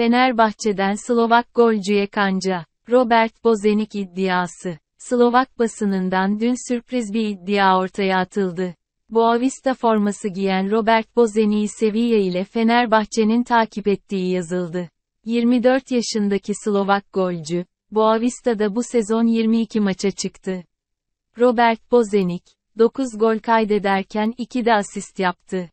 Fenerbahçe'den Slovak golcüye kanca. Robert Bozenik iddiası. Slovak basınından dün sürpriz bir iddia ortaya atıldı. Boavista forması giyen Robert Bozenik'i Sevilla ile Fenerbahçe'nin takip ettiği yazıldı. 24 yaşındaki Slovak golcü, Boavista'da bu sezon 22 maça çıktı. Robert Bozenik, 9 gol kaydederken 2 de asist yaptı.